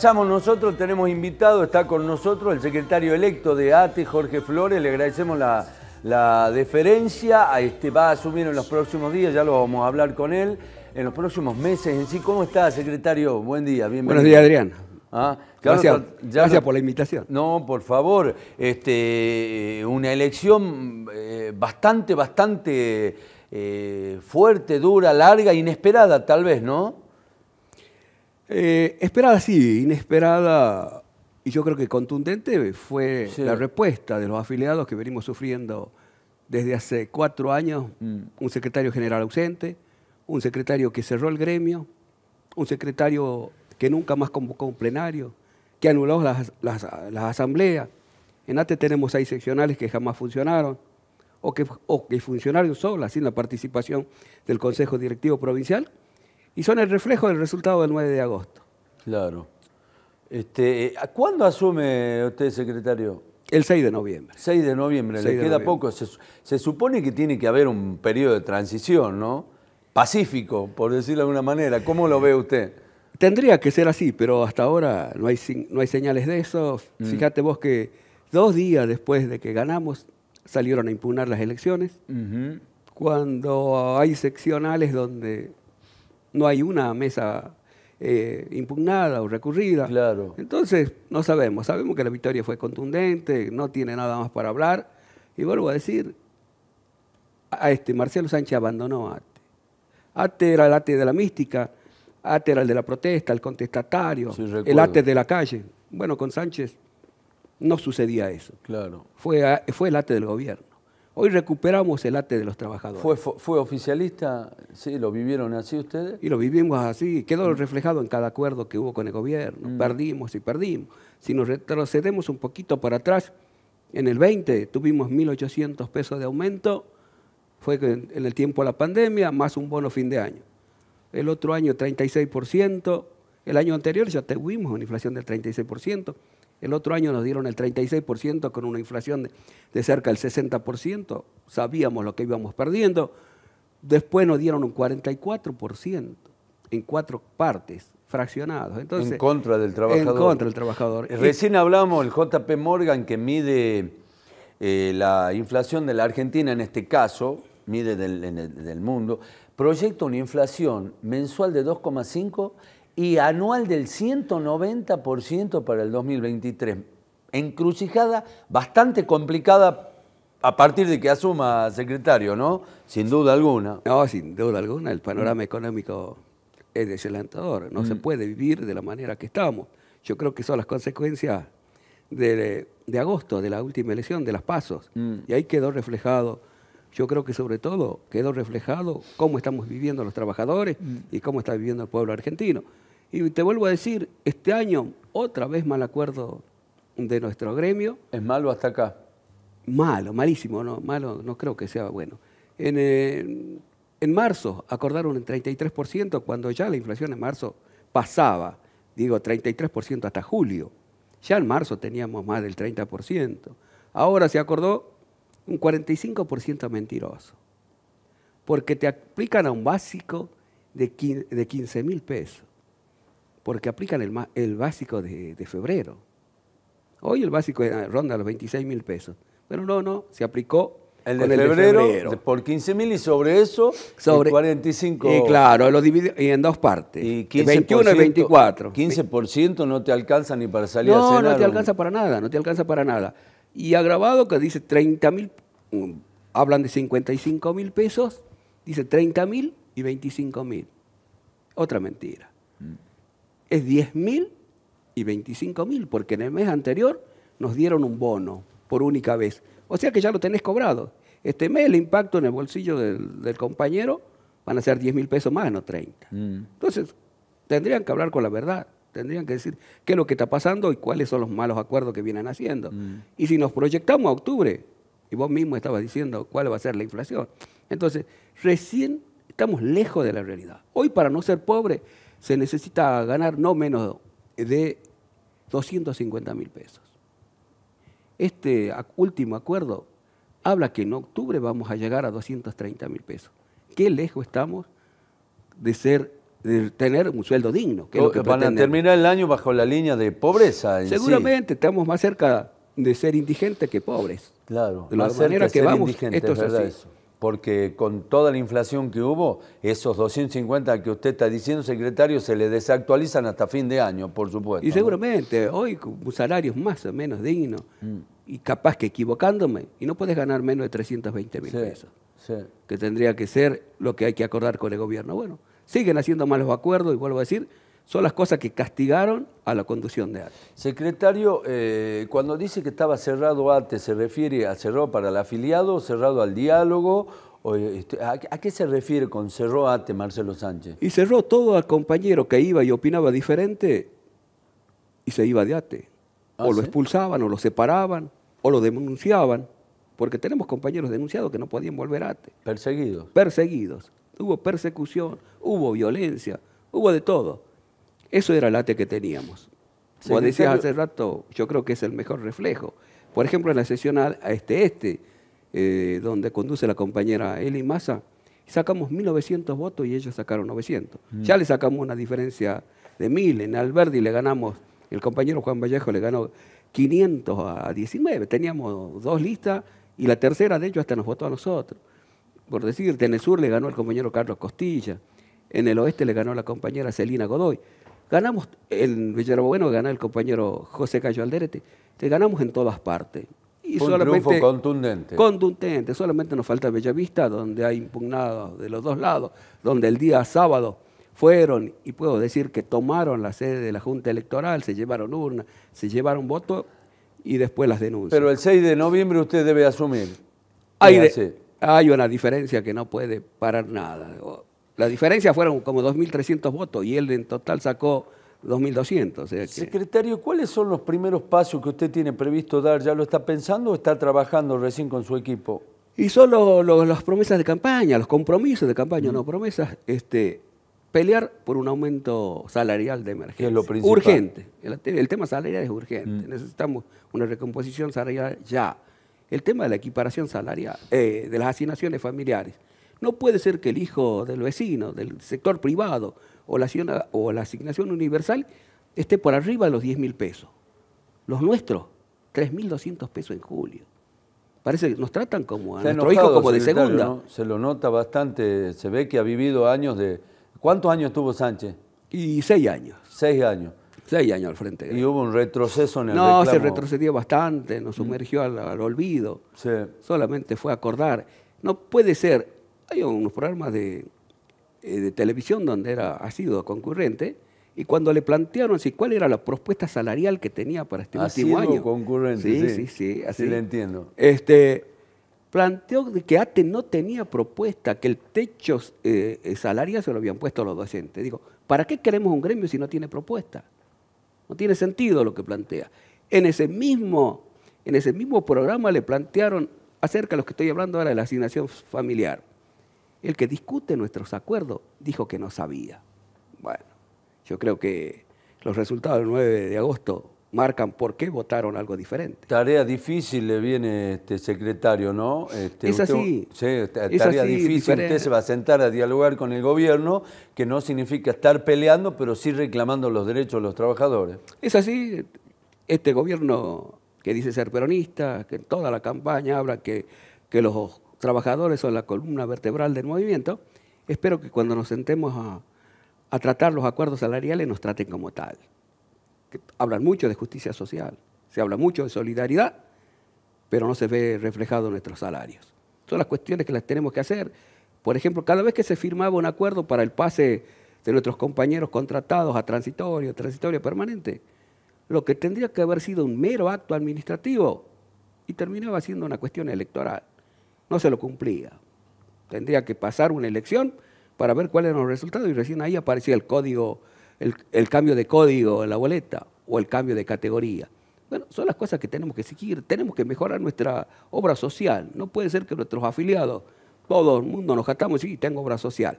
Pasamos nosotros, tenemos invitado, está con nosotros el secretario electo de ATE, Jorge Flores, le agradecemos la, deferencia, este, va a asumir en los próximos días, ya lo vamos a hablar con él, en los próximos meses en sí. ¿Cómo está, secretario? Buen día, bienvenido. Buenos días, Adrián. Ah, gracias, gracias por la invitación. No, por favor. Este, eh, una elección eh, bastante, bastante eh, fuerte, dura, larga, inesperada tal vez, ¿no? Eh, esperada, sí, inesperada y yo creo que contundente fue la respuesta de los afiliados que venimos sufriendo desde hace cuatro años. Mm. Un secretario general ausente, un secretario que cerró el gremio, un secretario que nunca más convocó un plenario, que anuló las, asambleas. En ATE tenemos seis seccionales que jamás funcionaron o que, o que funcionaron solas sin la participación del Consejo Directivo Provincial y son el reflejo del resultado del 9 de agosto. Claro. Este, eh, ¿Cuándo asume usted, secretario? El 6 de noviembre. 6 de noviembre, le queda poco. Se, supone que tiene que haber un periodo de transición, ¿no? Pacífico, por decirlo de alguna manera. ¿Cómo lo ve usted? Tendría que ser así, pero hasta ahora no hay, no hay señales de eso. Mm. Fíjate vos que dos días después de que ganamos salieron a impugnar las elecciones. Cuando hay seccionales donde no hay una mesa eh, impugnada o recurrida. Claro. Entonces, no sabemos. Sabemos que la victoria fue contundente, no tiene nada más para hablar. Y vuelvo a decir, a este, Marcelo Sánchez abandonó a ATE. ATE era el arte de la mística, ATE era el de la protesta, el contestatario, el arte de la calle. Bueno, con Sánchez no sucedía eso. Claro. Fue, fue el arte del gobierno. Hoy recuperamos el ate de los trabajadores. ¿Fue, oficialista? Sí, lo vivieron así ustedes. Y lo vivimos así, quedó reflejado en cada acuerdo que hubo con el gobierno. Mm. Perdimos y perdimos. Si nos retrocedemos un poquito para atrás, en el 20 tuvimos 1.800 pesos de aumento, fue en el tiempo de la pandemia, más un bono fin de año. El otro año 36%, el año anterior ya tuvimos una inflación del 36%. El otro año nos dieron el 36% con una inflación de, cerca del 60%. Sabíamos lo que íbamos perdiendo. Después nos dieron un 44% en cuatro partes, fraccionados. en contra del trabajador. En contra del trabajador. Eh, recién hablamos, el JP Morgan que mide eh, la inflación de la Argentina, en este caso, mide del mundo, proyecta una inflación mensual de 2,5 y anual del 190% para el 2023. Encrucijada bastante complicada a partir de que asuma secretario, ¿no? Sin duda alguna. No, sin duda alguna, el panorama mm. económico es desalentador. No se mm. puede vivir de la manera que estamos. Yo creo que son las consecuencias de, agosto, de la última elección, de las pasos. Mm. Y ahí quedó reflejado yo creo que sobre todo quedó reflejado cómo estamos viviendo los trabajadores mm. y cómo está viviendo el pueblo argentino. Y te vuelvo a decir, este año otra vez mal acuerdo de nuestro gremio. ¿Es malo hasta acá? Malo, malísimo, no, malo, no creo que sea bueno. En, eh, en marzo acordaron el 33% cuando ya la inflación en marzo pasaba, digo 33% hasta julio. Ya en marzo teníamos más del 30%. Ahora se acordó un 45% mentiroso, porque te aplican a un básico de 15 mil pesos, porque aplican el, el básico de, febrero. Hoy el básico eh, ronda los 26 mil pesos, pero no, no, se aplicó. El de, febrero, por 15 mil y sobre eso, sobre, 45. Y eh, claro, lo divide en dos partes, 21 y 24. 15% no te alcanza ni para salir a No, no te alcanza para nada, no te alcanza para nada. Y ha grabado que dice 30 mil, hablan de 55 mil pesos, dice 30 mil y 25 mil. Otra mentira. Mm. Es 10 mil y 25 mil, porque en el mes anterior nos dieron un bono por única vez. O sea que ya lo tenés cobrado. Este mes el impacto en el bolsillo del, compañero van a ser 10 mil pesos más, no 30. Mm. Entonces, tendrían que hablar con la verdad tendrían que decir qué es lo que está pasando y cuáles son los malos acuerdos que vienen haciendo. Mm. Y si nos proyectamos a octubre, y vos mismo estabas diciendo cuál va a ser la inflación, entonces recién estamos lejos de la realidad. Hoy para no ser pobre se necesita ganar no menos de 250 mil pesos. Este último acuerdo habla que en octubre vamos a llegar a 230 mil pesos. Qué lejos estamos de ser tener un sueldo digno. Que oh, que van a terminar el año bajo la línea de pobreza. Seguramente estamos más cerca de ser indigentes que pobres. Claro, de la manera que vamos, esto es Porque con toda la inflación que hubo, esos 250 que usted está diciendo, secretario, se le desactualizan hasta fin de año, por supuesto. Y seguramente, hoy un salarios más o menos digno mm. y capaz que equivocándome, y no puedes ganar menos de 320 mil pesos, que tendría que ser lo que hay que acordar con el gobierno. Bueno, siguen haciendo malos acuerdos, y vuelvo a decir, son las cosas que castigaron a la conducción de ATE. Secretario, eh, cuando dice que estaba cerrado ATE, ¿se refiere a cerrado para el afiliado, cerrado al diálogo? Este, ¿A qué se refiere con cerró ATE, Marcelo Sánchez? Y cerró todo al compañero que iba y opinaba diferente y se iba de ATE. ¿Ah, o lo expulsaban, o lo separaban, o lo denunciaban, porque tenemos compañeros denunciados que no podían volver a ATE. Perseguidos. Perseguidos hubo persecución, hubo violencia, hubo de todo. Eso era el ate que teníamos. Como decías hace rato, yo creo que es el mejor reflejo. Por ejemplo, en la sesión a, este, este eh, donde conduce la compañera Eli Massa, sacamos 1.900 votos y ellos sacaron 900. Mm. Ya le sacamos una diferencia de 1.000. En Alberdi le ganamos, el compañero Juan Vallejo le ganó 500 a 19. Teníamos dos listas y la tercera de ellos hasta nos votó a nosotros por decirte, en el sur le ganó el compañero Carlos Costilla, en el oeste le ganó la compañera Celina Godoy. Ganamos, en bueno, ganó el compañero José Cayo Alderete, te ganamos en todas partes. Y un triunfo contundente. Contundente, solamente nos falta Bellavista, donde hay impugnado de los dos lados, donde el día sábado fueron, y puedo decir que tomaron la sede de la Junta Electoral, se llevaron urnas, se llevaron votos y después las denuncias. Pero el 6 de noviembre usted debe asumir. Hay hay una diferencia que no puede parar nada. La diferencia fueron como 2.300 votos y él en total sacó 2.200. Secretario, ¿cuáles son los primeros pasos que usted tiene previsto dar? ¿Ya lo está pensando o está trabajando recién con su equipo? Y son las promesas de campaña, los compromisos de campaña, no promesas. Este, pelear por un aumento salarial de emergencia. Es lo Urgente. El, tema salarial es urgente. Mm. Necesitamos una recomposición salarial ya el tema de la equiparación salarial, eh, de las asignaciones familiares. No puede ser que el hijo del vecino, del sector privado o la, asignación universal esté por arriba de los 10 mil pesos. Los nuestros, 3.200 pesos en julio. Parece que nos tratan como a nuestro hijo como de segunda. Se lo nota bastante, se ve que ha vivido años de... ¿Cuántos años tuvo Sánchez? Y seis años. Seis años seis años al frente. Y ¿eh? hubo un retroceso en el No, se retrocedió bastante, nos mm. sumergió al, olvido. Solamente fue acordar. No puede ser. Hay unos programas eh, de, televisión donde era, ha sido concurrente, y cuando le plantearon si cuál era la propuesta salarial que tenía para este último año. concurrente, sí. Sí, sí, así. le entiendo. Este, planteó que ATE no tenía propuesta, que el techo eh, salarial se lo habían puesto los docentes. Digo, ¿para qué queremos un gremio si no tiene propuesta? No tiene sentido lo que plantea. En ese mismo, en ese mismo programa le plantearon acerca de lo que estoy hablando ahora de la asignación familiar. El que discute nuestros acuerdos dijo que no sabía. Bueno, yo creo que los resultados del 9 de agosto marcan por qué votaron algo diferente. Tarea difícil le viene este secretario, ¿no? Este, es así. Sí, tarea difícil. Usted se va a sentar a dialogar con el gobierno, que no significa estar peleando, pero sí reclamando los derechos de los trabajadores. Es así. Este gobierno que dice ser peronista, que en toda la campaña habla que, los trabajadores son la columna vertebral del movimiento, espero que cuando nos sentemos a tratar los acuerdos salariales nos traten como tal hablan mucho de justicia social, se habla mucho de solidaridad, pero no se ve reflejado en nuestros salarios. Son las cuestiones que las tenemos que hacer. Por ejemplo, cada vez que se firmaba un acuerdo para el pase de nuestros compañeros contratados a transitorio, transitorio permanente, lo que tendría que haber sido un mero acto administrativo y terminaba siendo una cuestión electoral. No se lo cumplía. Tendría que pasar una elección para ver cuáles eran los resultados y recién ahí aparecía el código el, cambio de código en la boleta o el cambio de categoría. Bueno, son las cosas que tenemos que seguir, tenemos que mejorar nuestra obra social. No puede ser que nuestros afiliados, todo el mundo nos jactamos y sí, tengo obra social.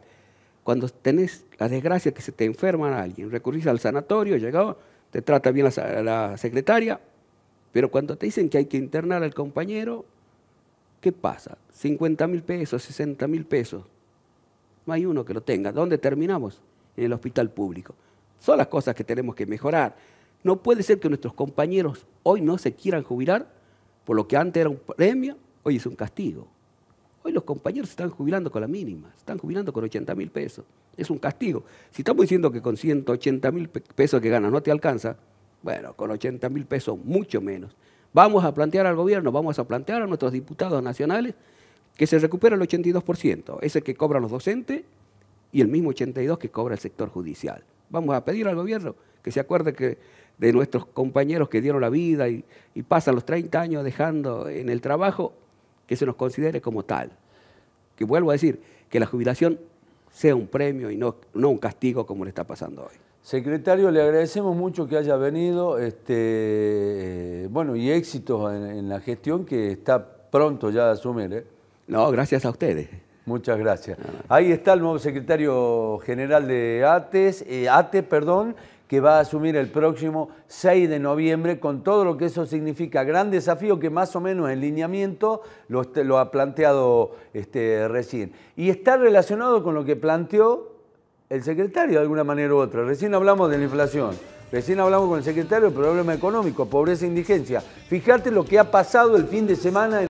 Cuando tenés la desgracia que se te enferma a alguien, recurrís al sanatorio, llegado, oh, te trata bien la, la secretaria, pero cuando te dicen que hay que internar al compañero, ¿qué pasa? 50 mil pesos, 60 mil pesos. No hay uno que lo tenga. ¿Dónde terminamos? En el hospital público. Son las cosas que tenemos que mejorar. No puede ser que nuestros compañeros hoy no se quieran jubilar por lo que antes era un premio, hoy es un castigo. Hoy los compañeros se están jubilando con la mínima, se están jubilando con 80 mil pesos. Es un castigo. Si estamos diciendo que con 180 mil pesos que ganas no te alcanza, bueno, con 80 mil pesos mucho menos. Vamos a plantear al gobierno, vamos a plantear a nuestros diputados nacionales que se recupere el 82%, ese que cobran los docentes y el mismo 82% que cobra el sector judicial. Vamos a pedir al gobierno que se acuerde que de nuestros compañeros que dieron la vida y, pasan los 30 años dejando en el trabajo, que se nos considere como tal. Que vuelvo a decir, que la jubilación sea un premio y no, un castigo como le está pasando hoy. Secretario, le agradecemos mucho que haya venido, este, eh, bueno, y éxitos en, la gestión que está pronto ya de asumir. ¿eh? No, gracias a ustedes. Muchas gracias. Ahí está el nuevo secretario general de ATES, eh, ATE, perdón, que va a asumir el próximo 6 de noviembre, con todo lo que eso significa. Gran desafío que más o menos en lineamiento lo, ha planteado este, recién. Y está relacionado con lo que planteó el secretario de alguna manera u otra. Recién hablamos de la inflación. Recién hablamos con el secretario del problema económico, pobreza e indigencia. Fíjate lo que ha pasado el fin de semana. En